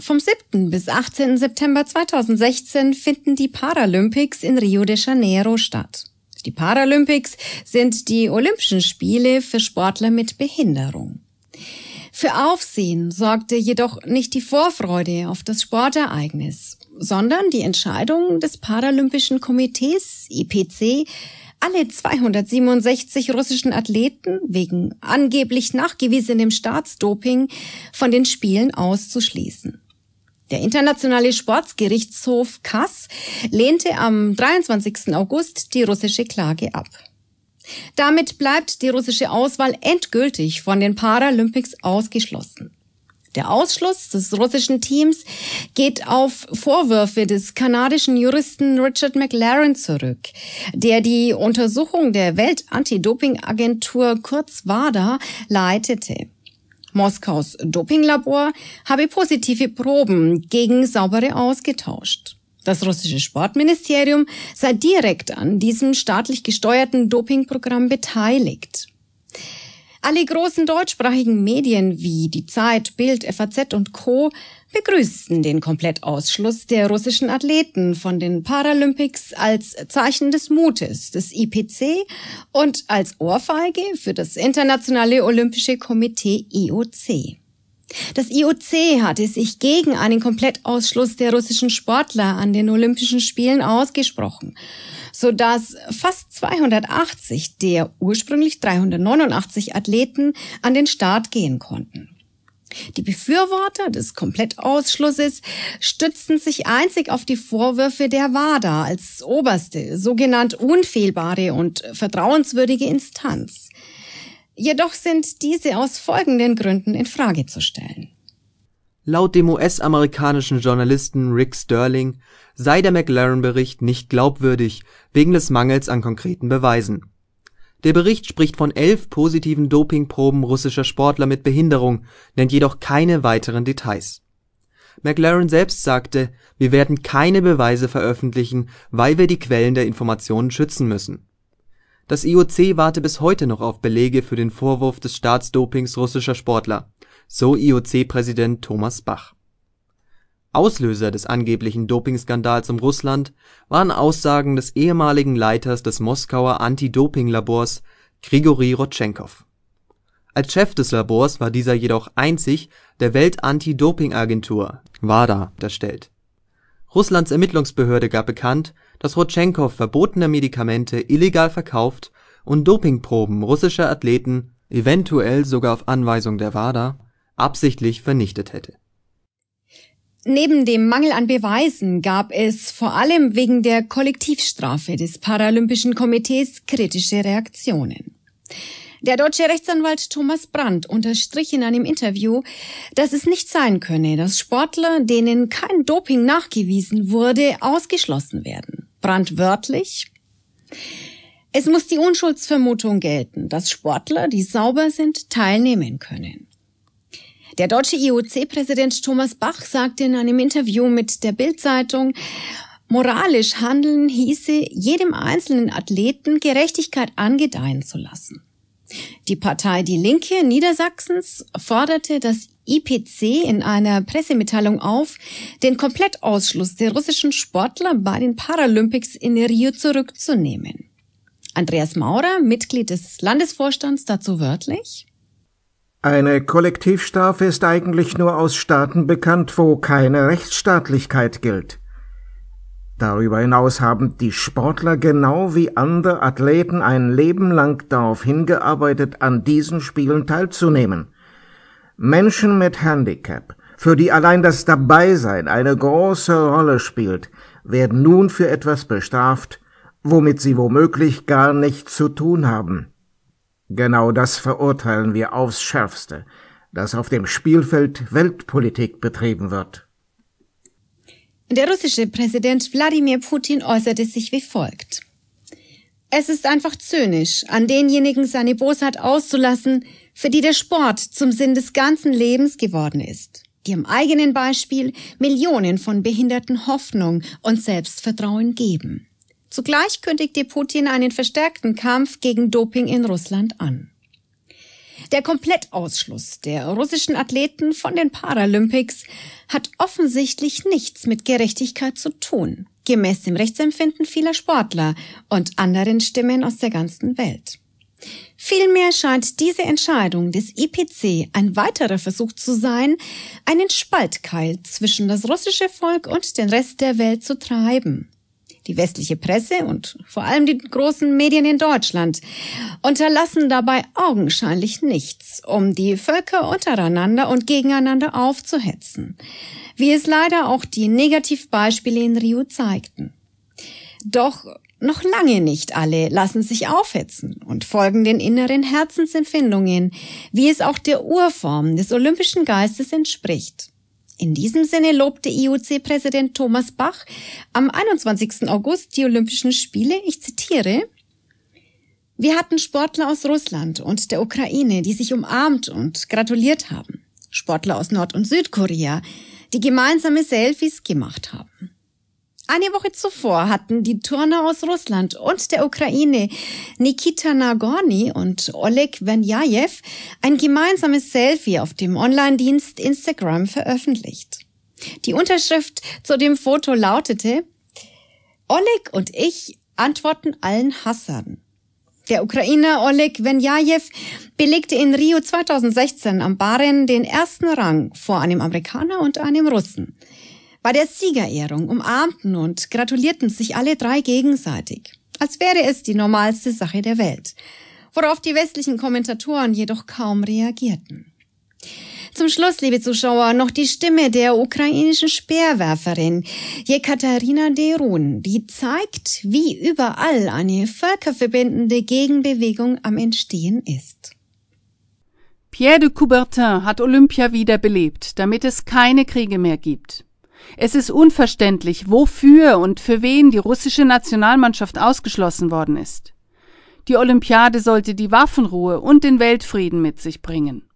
Vom 7. bis 18. September 2016 finden die Paralympics in Rio de Janeiro statt. Die Paralympics sind die Olympischen Spiele für Sportler mit Behinderung. Für Aufsehen sorgte jedoch nicht die Vorfreude auf das Sportereignis, sondern die Entscheidung des Paralympischen Komitees IPC, alle 267 russischen Athleten wegen angeblich nachgewiesenem Staatsdoping von den Spielen auszuschließen. Der internationale Sportsgerichtshof Kass lehnte am 23. August die russische Klage ab. Damit bleibt die russische Auswahl endgültig von den Paralympics ausgeschlossen. Der Ausschluss des russischen Teams geht auf Vorwürfe des kanadischen Juristen Richard McLaren zurück, der die Untersuchung der Weltantidopingagentur kurz WADA leitete. Moskaus Dopinglabor habe positive Proben gegen saubere ausgetauscht. Das russische Sportministerium sei direkt an diesem staatlich gesteuerten Dopingprogramm beteiligt. Alle großen deutschsprachigen Medien wie die Zeit, Bild, FAZ und Co begrüßten den Komplettausschluss der russischen Athleten von den Paralympics als Zeichen des Mutes des IPC und als Ohrfeige für das Internationale Olympische Komitee IOC. Das IOC hatte sich gegen einen Komplettausschluss der russischen Sportler an den Olympischen Spielen ausgesprochen, so dass fast 280 der ursprünglich 389 Athleten an den Start gehen konnten. Die Befürworter des Komplettausschlusses stützen sich einzig auf die Vorwürfe der WADA als oberste, sogenannt unfehlbare und vertrauenswürdige Instanz. Jedoch sind diese aus folgenden Gründen in Frage zu stellen. Laut dem US-amerikanischen Journalisten Rick Sterling sei der McLaren-Bericht nicht glaubwürdig wegen des Mangels an konkreten Beweisen der Bericht spricht von elf positiven Dopingproben russischer Sportler mit Behinderung, nennt jedoch keine weiteren Details. McLaren selbst sagte: „ Wir werden keine Beweise veröffentlichen, weil wir die Quellen der Informationen schützen müssen. “Das IOC warte bis heute noch auf Belege für den Vorwurf des Staatsdopings russischer Sportler, so IOC-Präsident Thomas Bach Auslöser des angeblichen Dopingskandals um Russland waren Aussagen des ehemaligen Leiters des Moskauer Anti-Doping-Labors Grigori Rodtschenkow. Als Chef des Labors war dieser jedoch einzig der Welt-Anti-Doping-Agentur (WADA) darstellt. Russlands Ermittlungsbehörde gab bekannt, dass Rodtschenkow verbotene Medikamente illegal verkauft und Dopingproben russischer Athleten, eventuell sogar auf Anweisung der WADA, absichtlich vernichtet hätte Neben dem Mangel an Beweisen gab es vor allem wegen der Kollektivstrafe des Paralympischen Komitees kritische Reaktionen. Der deutsche Rechtsanwalt Thomas Brandt unterstrich in einem Interview, dass es nicht sein könne, dass Sportler, denen kein Doping nachgewiesen wurde, ausgeschlossen werden. Brandt wörtlich. Es muss die Unschuldsvermutung gelten, dass Sportler, die sauber sind, teilnehmen können. Der deutsche IOC-Präsident Thomas Bach sagte in einem Interview mit der Bild-Zeitung, moralisch handeln hieße, jedem einzelnen Athleten Gerechtigkeit angedeihen zu lassen. Die Partei Die Linke Niedersachsens forderte das IPC in einer Pressemitteilung auf, den Komplettausschluss der russischen Sportler bei den Paralympics in Rio zurückzunehmen. Andreas Maurer, Mitglied des Landesvorstands, dazu wörtlich. Eine Kollektivstrafe ist eigentlich nur aus Staaten bekannt, wo keine Rechtsstaatlichkeit gilt. Darüber hinaus haben die Sportler genau wie andere Athleten ein Leben lang darauf hingearbeitet, an diesen Spielen teilzunehmen. Menschen mit Handicap, für die allein das Dabeisein eine große Rolle spielt, werden nun für etwas bestraft, womit sie womöglich gar nichts zu tun haben. Genau das verurteilen wir aufs Schärfste, dass auf dem Spielfeld Weltpolitik betrieben wird. Der russische Präsident Wladimir Putin äußerte sich wie folgt. Es ist einfach zynisch, an denjenigen seine Bosheit auszulassen, für die der Sport zum Sinn des ganzen Lebens geworden ist, die am eigenen Beispiel Millionen von Behinderten Hoffnung und Selbstvertrauen geben. Zugleich kündigte Putin einen verstärkten Kampf gegen Doping in Russland an. Der Komplettausschluss der russischen Athleten von den Paralympics hat offensichtlich nichts mit Gerechtigkeit zu tun, gemäß dem Rechtsempfinden vieler Sportler und anderen Stimmen aus der ganzen Welt. Vielmehr scheint diese Entscheidung des IPC ein weiterer Versuch zu sein, einen Spaltkeil zwischen das russische Volk und den Rest der Welt zu treiben die westliche Presse und vor allem die großen Medien in Deutschland unterlassen dabei augenscheinlich nichts, um die Völker untereinander und gegeneinander aufzuhetzen, wie es leider auch die Negativbeispiele in Rio zeigten. Doch noch lange nicht alle lassen sich aufhetzen und folgen den inneren Herzensempfindungen, wie es auch der Urform des olympischen Geistes entspricht. In diesem Sinne lobte IOC-Präsident Thomas Bach am 21. August die Olympischen Spiele. Ich zitiere. Wir hatten Sportler aus Russland und der Ukraine, die sich umarmt und gratuliert haben. Sportler aus Nord- und Südkorea, die gemeinsame Selfies gemacht haben. Eine Woche zuvor hatten die Turner aus Russland und der Ukraine Nikita Nagorny und Oleg Venjajew ein gemeinsames Selfie auf dem Online-Dienst Instagram veröffentlicht. Die Unterschrift zu dem Foto lautete Oleg und ich antworten allen Hassern. Der Ukrainer Oleg Venjajew belegte in Rio 2016 am Baren den ersten Rang vor einem Amerikaner und einem Russen. Bei der Siegerehrung umarmten und gratulierten sich alle drei gegenseitig, als wäre es die normalste Sache der Welt, worauf die westlichen Kommentatoren jedoch kaum reagierten. Zum Schluss, liebe Zuschauer, noch die Stimme der ukrainischen Speerwerferin Jekaterina Derun, die zeigt, wie überall eine völkerverbindende Gegenbewegung am Entstehen ist. Pierre de Coubertin hat Olympia wiederbelebt, damit es keine Kriege mehr gibt. Es ist unverständlich, wofür und für wen die russische Nationalmannschaft ausgeschlossen worden ist. Die Olympiade sollte die Waffenruhe und den Weltfrieden mit sich bringen.